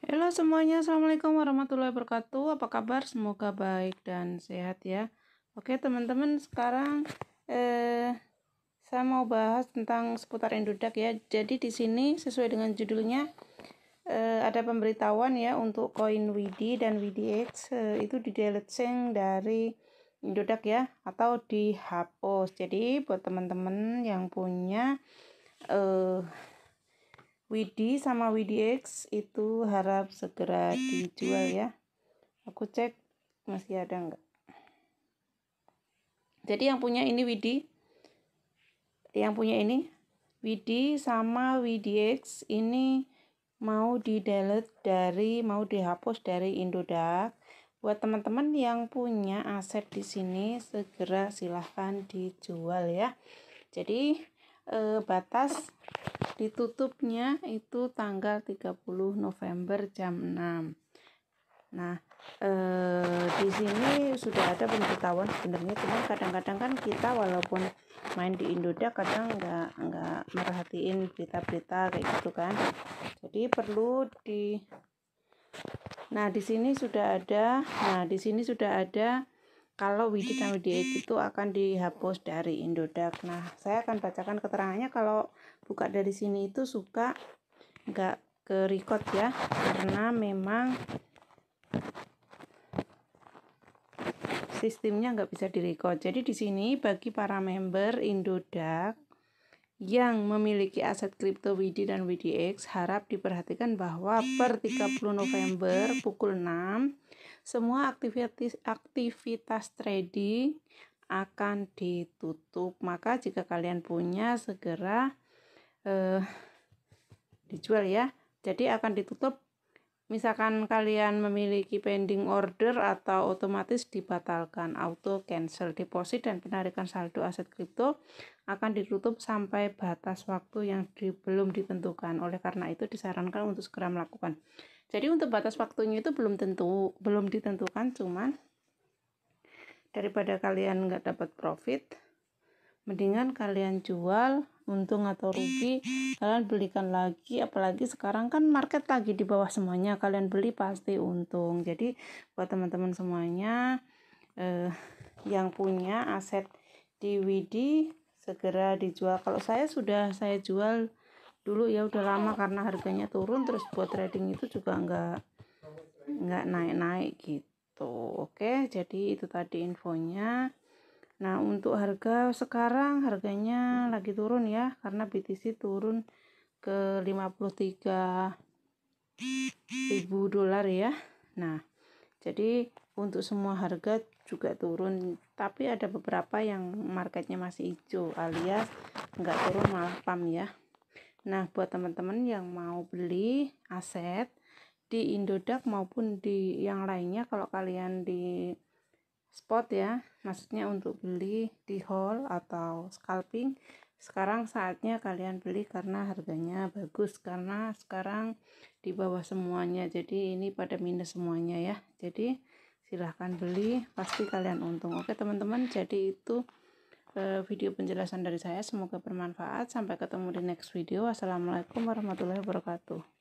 Halo semuanya, Assalamualaikum warahmatullahi wabarakatuh Apa kabar? Semoga baik dan sehat ya Oke teman-teman, sekarang eh, Saya mau bahas tentang seputar Indodak ya Jadi di sini sesuai dengan judulnya eh, Ada pemberitahuan ya untuk koin WIDI dan WDX eh, Itu di deleting dari Indodak ya Atau dihapus Jadi buat teman-teman yang punya eh, Widi sama Widi X itu harap segera dijual ya. Aku cek masih ada enggak. Jadi yang punya ini Widi, yang punya ini Widi sama Widi X ini mau di delete dari mau dihapus dari Indodax. Buat teman-teman yang punya aset di sini segera silahkan dijual ya. Jadi eh, batas ditutupnya itu tanggal 30 November jam 6 nah eh, di sini sudah ada pemberitahuan sebenarnya cuma kadang-kadang kan kita walaupun main di Indoda kadang nggak nggak merhatiin berita-berita kayak gitu kan jadi perlu di nah di sini sudah ada nah di sini sudah ada kalau Widi dan Widiex itu akan dihapus dari Indodax. Nah, saya akan bacakan keterangannya kalau buka dari sini itu suka nggak ke record ya, karena memang sistemnya nggak bisa di record. Jadi di sini bagi para member Indodax yang memiliki aset kripto Widi dan WDX harap diperhatikan bahwa per 30 November pukul 6 semua aktivitas aktivitas trading akan ditutup. Maka jika kalian punya segera eh, dijual ya. Jadi akan ditutup Misalkan kalian memiliki pending order atau otomatis dibatalkan auto cancel deposit dan penarikan saldo aset kripto akan ditutup sampai batas waktu yang di, belum ditentukan. Oleh karena itu disarankan untuk segera melakukan. Jadi untuk batas waktunya itu belum tentu, belum ditentukan cuman daripada kalian nggak dapat profit, mendingan kalian jual untung atau rugi kalian belikan lagi apalagi sekarang kan market lagi di bawah semuanya kalian beli pasti untung jadi buat teman-teman semuanya eh, yang punya aset di Widi segera dijual kalau saya sudah saya jual dulu ya udah lama karena harganya turun terus buat trading itu juga enggak enggak naik-naik gitu oke jadi itu tadi infonya Nah, untuk harga sekarang harganya lagi turun ya karena BTC turun ke 53 ribu dolar ya. Nah, jadi untuk semua harga juga turun, tapi ada beberapa yang marketnya masih hijau alias nggak turun malah pam ya. Nah, buat teman-teman yang mau beli aset di Indodax maupun di yang lainnya kalau kalian di spot ya maksudnya untuk beli di hall atau scalping sekarang saatnya kalian beli karena harganya bagus karena sekarang di bawah semuanya jadi ini pada minus semuanya ya jadi silahkan beli pasti kalian untung oke teman-teman jadi itu eh, video penjelasan dari saya semoga bermanfaat sampai ketemu di next video wassalamualaikum warahmatullahi wabarakatuh